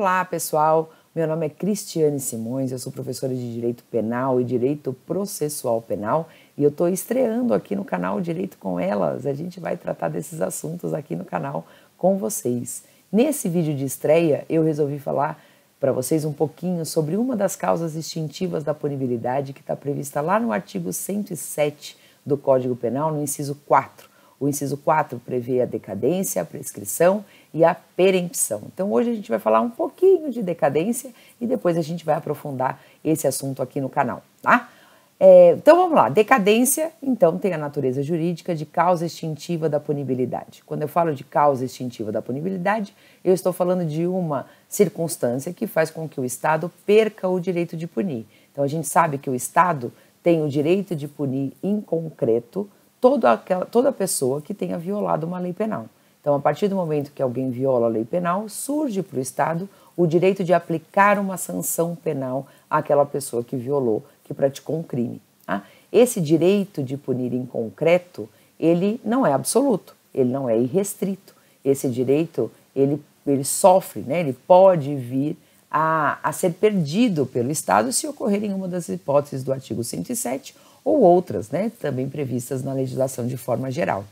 Olá, pessoal. Meu nome é Cristiane Simões, eu sou professora de Direito Penal e Direito Processual Penal e eu estou estreando aqui no canal Direito com Elas. A gente vai tratar desses assuntos aqui no canal com vocês. Nesse vídeo de estreia, eu resolvi falar para vocês um pouquinho sobre uma das causas extintivas da punibilidade que está prevista lá no artigo 107 do Código Penal, no inciso 4. O inciso 4 prevê a decadência, a prescrição e a perempção. Então, hoje a gente vai falar um pouquinho de decadência e depois a gente vai aprofundar esse assunto aqui no canal, tá? É, então, vamos lá. Decadência, então, tem a natureza jurídica de causa extintiva da punibilidade. Quando eu falo de causa extintiva da punibilidade, eu estou falando de uma circunstância que faz com que o Estado perca o direito de punir. Então, a gente sabe que o Estado tem o direito de punir em concreto toda, aquela, toda pessoa que tenha violado uma lei penal. Então, a partir do momento que alguém viola a lei penal, surge para o Estado o direito de aplicar uma sanção penal àquela pessoa que violou, que praticou um crime. Tá? Esse direito de punir em concreto, ele não é absoluto, ele não é irrestrito. Esse direito, ele, ele sofre, né? ele pode vir a, a ser perdido pelo Estado se ocorrer em uma das hipóteses do artigo 107 ou outras, né, também previstas na legislação de forma geral.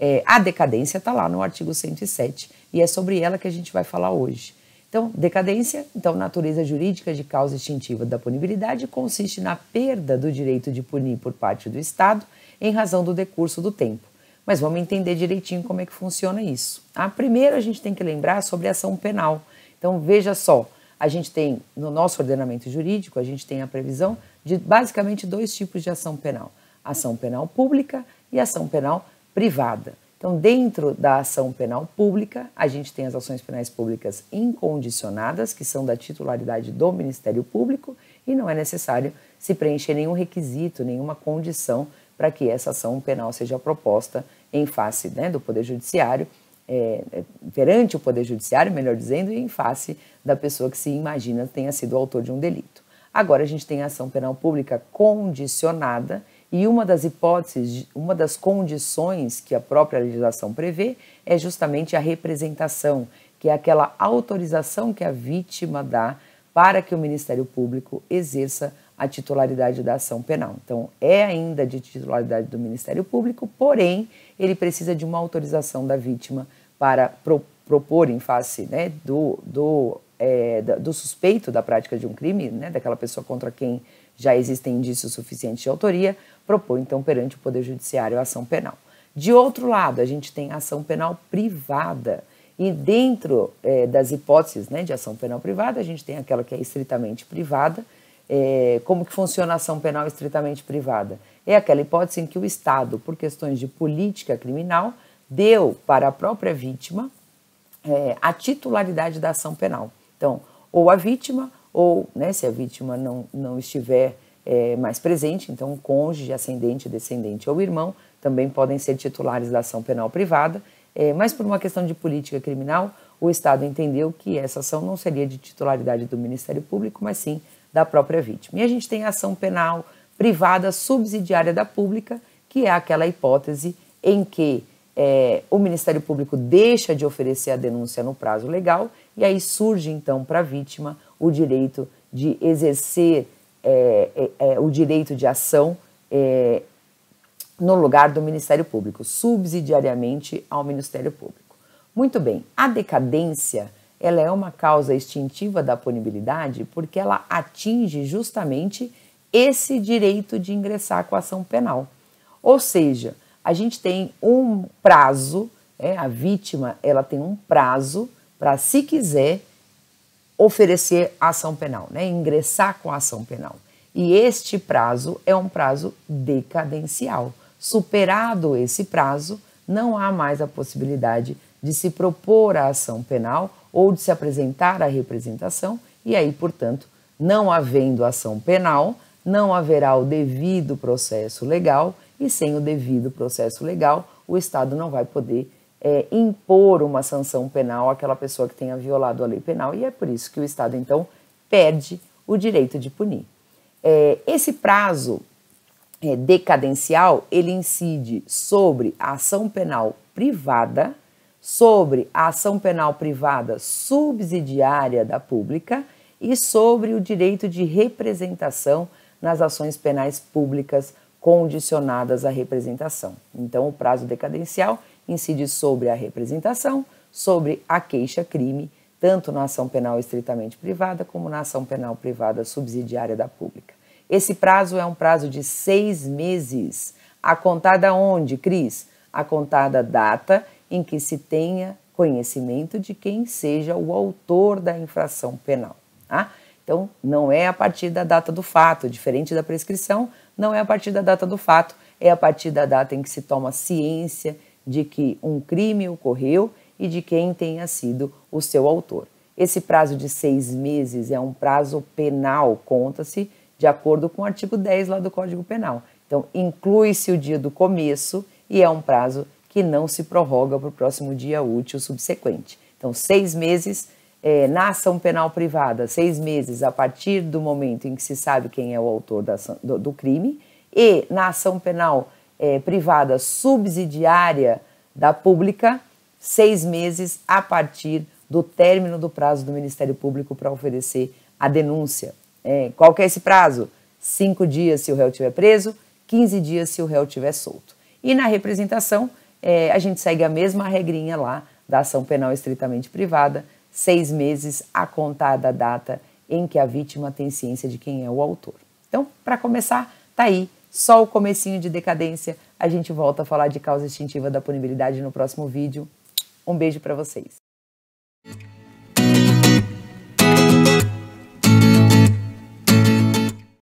É, a decadência está lá no artigo 107 e é sobre ela que a gente vai falar hoje. Então, decadência, então, natureza jurídica de causa extintiva da punibilidade consiste na perda do direito de punir por parte do Estado em razão do decurso do tempo. Mas vamos entender direitinho como é que funciona isso. Ah, primeiro, a gente tem que lembrar sobre ação penal. Então, veja só, a gente tem, no nosso ordenamento jurídico, a gente tem a previsão de basicamente dois tipos de ação penal: ação penal pública e ação penal privada. Então, dentro da ação penal pública, a gente tem as ações penais públicas incondicionadas, que são da titularidade do Ministério Público, e não é necessário se preencher nenhum requisito, nenhuma condição para que essa ação penal seja proposta em face né, do Poder Judiciário é, é, perante o Poder Judiciário, melhor dizendo, e em face da pessoa que se imagina tenha sido autor de um delito. Agora a gente tem a ação penal pública condicionada e uma das hipóteses, uma das condições que a própria legislação prevê é justamente a representação, que é aquela autorização que a vítima dá para que o Ministério Público exerça a titularidade da ação penal. Então, é ainda de titularidade do Ministério Público, porém, ele precisa de uma autorização da vítima para pro, propor em face né, do, do, é, do suspeito da prática de um crime, né, daquela pessoa contra quem já existem indícios suficientes de autoria, propor então perante o Poder Judiciário a ação penal. De outro lado, a gente tem a ação penal privada. E dentro é, das hipóteses né, de ação penal privada, a gente tem aquela que é estritamente privada, é, como que funciona a ação penal estritamente privada? É aquela hipótese em que o Estado, por questões de política criminal, deu para a própria vítima é, a titularidade da ação penal. Então, ou a vítima, ou né, se a vítima não, não estiver é, mais presente, então cônjuge, ascendente, descendente ou irmão também podem ser titulares da ação penal privada, é, mas por uma questão de política criminal, o Estado entendeu que essa ação não seria de titularidade do Ministério Público, mas sim da própria vítima. E a gente tem a ação penal privada subsidiária da pública, que é aquela hipótese em que é, o Ministério Público deixa de oferecer a denúncia no prazo legal e aí surge então para a vítima o direito de exercer é, é, é o direito de ação é, no lugar do Ministério Público, subsidiariamente ao Ministério Público. Muito bem, a decadência ela é uma causa extintiva da punibilidade porque ela atinge justamente esse direito de ingressar com a ação penal. Ou seja, a gente tem um prazo, é, a vítima ela tem um prazo para, se quiser, oferecer ação penal, né, ingressar com a ação penal. E este prazo é um prazo decadencial. Superado esse prazo, não há mais a possibilidade de se propor a ação penal ou de se apresentar à representação, e aí, portanto, não havendo ação penal, não haverá o devido processo legal, e sem o devido processo legal, o Estado não vai poder é, impor uma sanção penal àquela pessoa que tenha violado a lei penal, e é por isso que o Estado, então, perde o direito de punir. É, esse prazo é, decadencial ele incide sobre a ação penal privada sobre a ação penal privada subsidiária da pública e sobre o direito de representação nas ações penais públicas condicionadas à representação. Então, o prazo decadencial incide sobre a representação, sobre a queixa-crime, tanto na ação penal estritamente privada como na ação penal privada subsidiária da pública. Esse prazo é um prazo de seis meses, a contada onde, Cris? A contada data em que se tenha conhecimento de quem seja o autor da infração penal. Tá? Então, não é a partir da data do fato, diferente da prescrição, não é a partir da data do fato, é a partir da data em que se toma ciência de que um crime ocorreu e de quem tenha sido o seu autor. Esse prazo de seis meses é um prazo penal, conta-se de acordo com o artigo 10 lá do Código Penal. Então, inclui-se o dia do começo e é um prazo que não se prorroga para o próximo dia útil subsequente. Então, seis meses é, na ação penal privada, seis meses a partir do momento em que se sabe quem é o autor ação, do, do, crime, e na ação penal é, privada subsidiária da pública, seis meses a partir do término do prazo do Ministério Público para oferecer a denúncia. É, qual que é esse prazo? Cinco dias se o réu estiver preso, 15 dias se o réu estiver solto. E na representação, é, a gente segue a mesma regrinha lá da ação penal estritamente privada, seis meses a contar da data em que a vítima tem ciência de quem é o autor. Então, para começar, tá aí, só o comecinho de decadência. A gente volta a falar de causa extintiva da punibilidade no próximo vídeo. Um beijo para vocês.